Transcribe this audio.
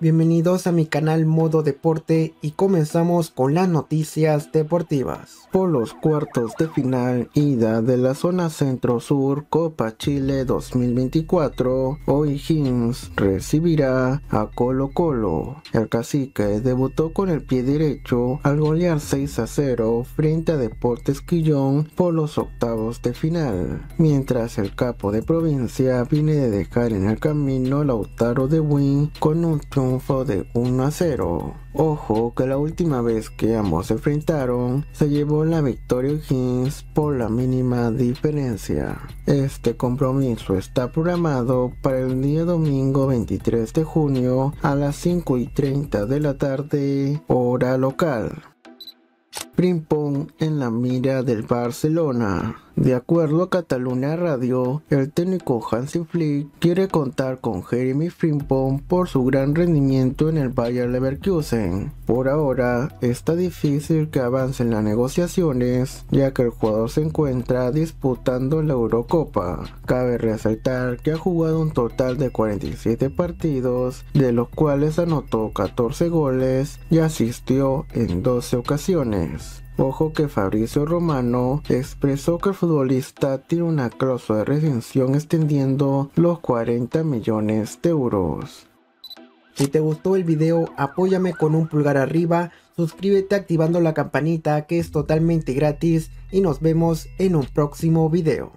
Bienvenidos a mi canal Modo Deporte y comenzamos con las noticias deportivas. Por los cuartos de final ida de la zona centro-sur Copa Chile 2024, Hoy Hims recibirá a Colo Colo. El cacique debutó con el pie derecho al golear 6 a 0 frente a Deportes Quillón por los octavos de final, mientras el capo de provincia viene de dejar en el camino Lautaro de Wynn con un triunfo de 1 a 0. Ojo que la última vez que ambos se enfrentaron se llevó la victoria Higgins por la mínima diferencia. Este compromiso está programado para el día domingo 23 de junio a las 5 y 30 de la tarde hora local. Frimpong en la mira del Barcelona. De acuerdo a Catalunya Radio, el técnico Hansi Flick quiere contar con Jeremy Frimpong por su gran rendimiento en el Bayer Leverkusen. Por ahora, está difícil que avancen las negociaciones, ya que el jugador se encuentra disputando la Eurocopa. Cabe resaltar que ha jugado un total de 47 partidos, de los cuales anotó 14 goles y asistió en 12 ocasiones. Ojo que Fabricio Romano expresó que el futbolista tiene una cláusula de redención extendiendo los 40 millones de euros. Si te gustó el video, apóyame con un pulgar arriba, suscríbete activando la campanita que es totalmente gratis y nos vemos en un próximo video.